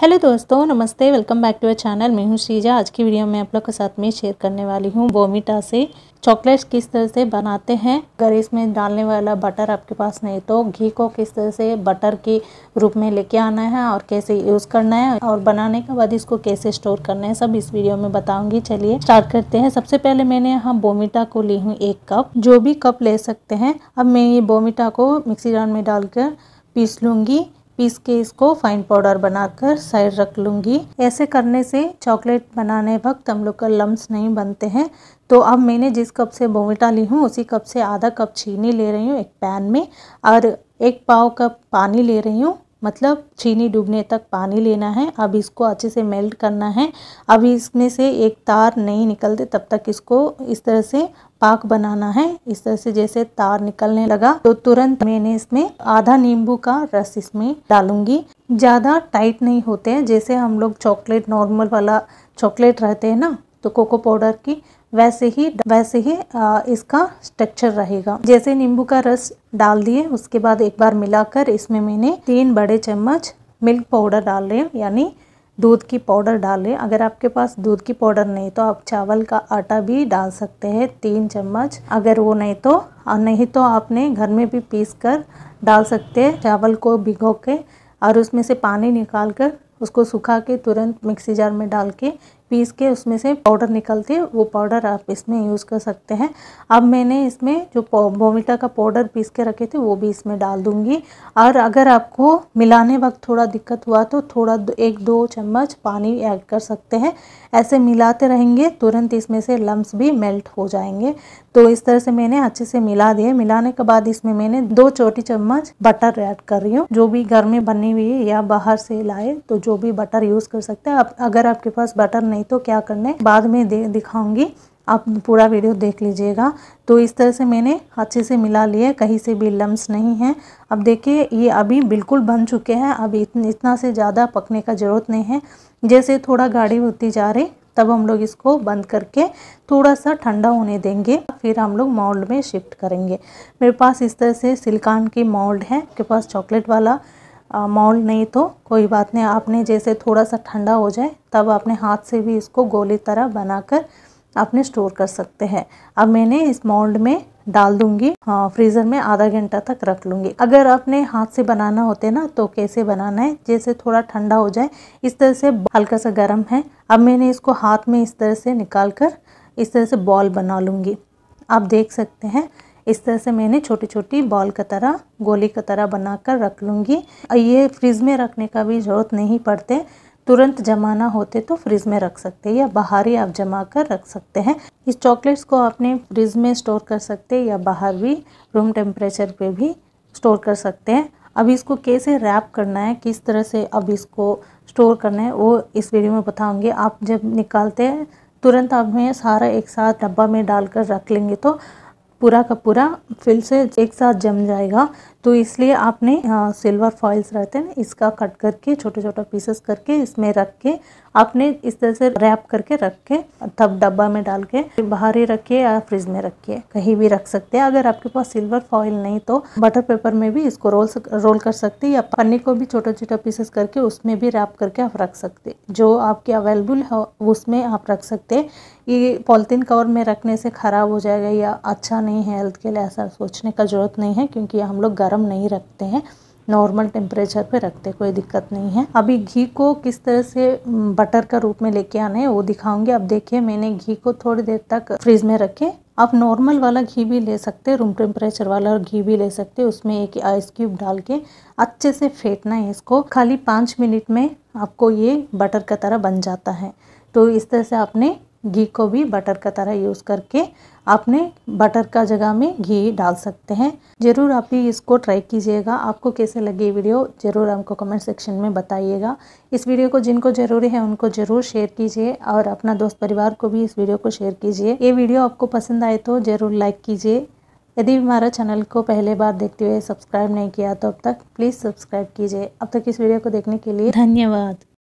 hello दोस्तों नमस्ते welcome back to our channel मैं हूँ श्रीजा आज की वीडियो में आप लोग के साथ में शेयर करने वाली हूँ बोमिटा से चॉकलेट्स किस तरह से बनाते हैं अगर इसमें डालने वाला बटर आपके पास नहीं तो घी को किस तरह से बटर के रूप में लेके आना है और कैसे यूज़ करना है और बनाने के बाद इसको कैसे स्टोर करना है सब इस वीडियो में बताऊंगी चलिए स्टार्ट करते हैं सबसे पहले मैंने यहाँ बोमिटा को ली हूँ एक कप जो भी कप ले सकते हैं अब मैं ये बोमिटा को मिक्सी जार में डालकर पीस लूँगी पीस के इसको फाइन पाउडर बनाकर साइड रख लूँगी ऐसे करने से चॉकलेट बनाने वक्त हम लोग का लम्ब नहीं बनते हैं तो अब मैंने जिस कप से बोविटा ली हूँ उसी कप से आधा कप चीनी ले रही हूँ एक पैन में और एक पाव कप पानी ले रही हूँ मतलब चीनी डूबने तक पानी लेना है अब इसको अच्छे से मेल्ट करना है अभी इसमें से एक तार नहीं निकलते तब तक इसको इस तरह से पाक बनाना है इस तरह से जैसे तार निकलने लगा तो तुरंत मैंने इसमें आधा नींबू का रस इसमें डालूंगी ज़्यादा टाइट नहीं होते हैं जैसे हम लोग चॉकलेट नॉर्मल वाला चॉकलेट रहते हैं ना तो कोको पाउडर की वैसे ही वैसे ही आ, इसका स्ट्रक्चर रहेगा जैसे नींबू का रस डाल दिए उसके बाद एक बार मिलाकर इसमें मैंने तीन बड़े चम्मच मिल्क पाउडर डाल रहे हैं यानी दूध की पाउडर डाल रहे हैं अगर आपके पास दूध की पाउडर नहीं तो आप चावल का आटा भी डाल सकते हैं तीन चम्मच अगर वो नहीं तो नहीं तो आपने घर में भी पीस कर डाल सकते हैं चावल को भिगो के और उसमें से पानी निकाल कर उसको सुखा के तुरंत मिक्सी जार में डाल के पीस के उसमें से पाउडर निकलती है वो पाउडर आप इसमें यूज़ कर सकते हैं अब मैंने इसमें जो बोमिटा का पाउडर पीस के रखे थे वो भी इसमें डाल दूँगी और अगर आपको मिलाने वक्त थोड़ा दिक्कत हुआ तो थोड़ा एक दो चम्मच पानी ऐड कर सकते हैं ऐसे मिलाते रहेंगे तुरंत इसमें से लम्ब भी मेल्ट हो जाएंगे तो इस तरह से मैंने अच्छे से मिला दिए मिलाने के बाद इसमें मैंने दो छोटी चम्मच बटर ऐड कर रही हूँ जो भी घर में बनी हुई है या बाहर से लाए तो जो भी बटर यूज़ कर सकते हैं अगर आपके पास बटर नहीं नहीं तो क्या करने बाद में दे दिखाऊंगी आप पूरा वीडियो देख लीजिएगा तो इस तरह से मैंने अच्छे से मिला लिया कहीं से भी लम्स नहीं है अब देखिए ये अभी बिल्कुल बन चुके हैं अभी इतना से ज़्यादा पकने का ज़रूरत नहीं है जैसे थोड़ा गाढ़ी होती जा रही तब हम लोग इसको बंद करके थोड़ा सा ठंडा होने देंगे फिर हम लोग मॉल्ड में शिफ्ट करेंगे मेरे पास इस तरह से सिलकान की मॉल्ड है के पास चॉकलेट वाला माउंट नहीं तो कोई बात नहीं आपने जैसे थोड़ा सा ठंडा हो जाए तब आपने हाथ से भी इसको गोली तरह बनाकर आपने स्टोर कर सकते हैं अब मैंने इस मोल्ड में डाल दूंगी हाँ, फ्रीज़र में आधा घंटा तक रख लूँगी अगर आपने हाथ से बनाना होते ना तो कैसे बनाना है जैसे थोड़ा ठंडा हो जाए इस तरह से हल्का सा गर्म है अब मैंने इसको हाथ में इस तरह से निकाल कर इस तरह से बॉल बना लूँगी आप देख सकते हैं इस तरह से मैंने छोटी छोटी बॉल का तरह गोली का तरह बनाकर रख लूँगी ये फ्रिज में रखने का भी ज़रूरत नहीं पड़ते तुरंत जमाना होते तो फ्रिज में रख सकते हैं या बाहर ही आप जमा कर रख सकते हैं इस चॉकलेट्स को आपने फ्रिज में स्टोर कर सकते हैं या बाहर भी रूम टेम्परेचर पे भी स्टोर कर सकते हैं अब इसको कैसे रैप करना है किस तरह से अब इसको स्टोर करना है वो इस वीडियो में बताऊंगी आप जब निकालते हैं तुरंत आप में सारा एक साथ डब्बा में डालकर रख लेंगे तो पूरा का पूरा फिल से एक साथ जम जाएगा तो इसलिए आपने सिल्वर फॉइल्स रहते हैं इसका कट करके छोटे छोटे पीसेस करके इसमें रख के आपने इस तरह से रैप करके रख के तब डब्बा में डाल के बाहर ही रखिए या फ्रिज में रखिए कहीं भी रख सकते हैं अगर आपके पास सिल्वर फॉइल नहीं तो बटर पेपर में भी इसको रोल सक, रोल कर सकते या पन्नी को भी छोटा छोटा पीसेस करके उसमें भी रैप करके आप रख सकते जो आपके अवेलेबल हो उसमें आप रख सकते ये पॉलिथीन कवर में रखने से ख़राब हो जाएगा या अच्छा नहीं है हेल्थ के लिए ऐसा सोचने का जरूरत नहीं है क्योंकि हम लोग गर्म नहीं रखते हैं नॉर्मल टेम्परेचर पे रखते कोई दिक्कत नहीं है अभी घी को किस तरह से बटर का रूप में लेके आना है वो दिखाऊंगी अब देखिए मैंने घी को थोड़ी देर तक फ्रिज में रखे आप नॉर्मल वाला घी भी ले सकते हैं रूम टेम्परेचर वाला घी भी ले सकते हैं उसमें एक आइस क्यूब डाल के अच्छे से फेंटना है इसको खाली पाँच मिनट में आपको ये बटर का तरह बन जाता है तो इस तरह से आपने घी को भी बटर का तरह यूज़ करके आपने बटर का जगह में घी डाल सकते हैं ज़रूर आप भी इसको ट्राई कीजिएगा आपको कैसे लगे वीडियो ज़रूर हमको कमेंट सेक्शन में बताइएगा इस वीडियो को जिनको ज़रूरी है उनको ज़रूर शेयर कीजिए और अपना दोस्त परिवार को भी इस वीडियो को शेयर कीजिए ये वीडियो आपको पसंद आए तो ज़रूर लाइक कीजिए यदि हमारा चैनल को पहले बार देखते हुए सब्सक्राइब नहीं किया तो अब तक प्लीज़ सब्सक्राइब कीजिए अब तक इस वीडियो को देखने के लिए धन्यवाद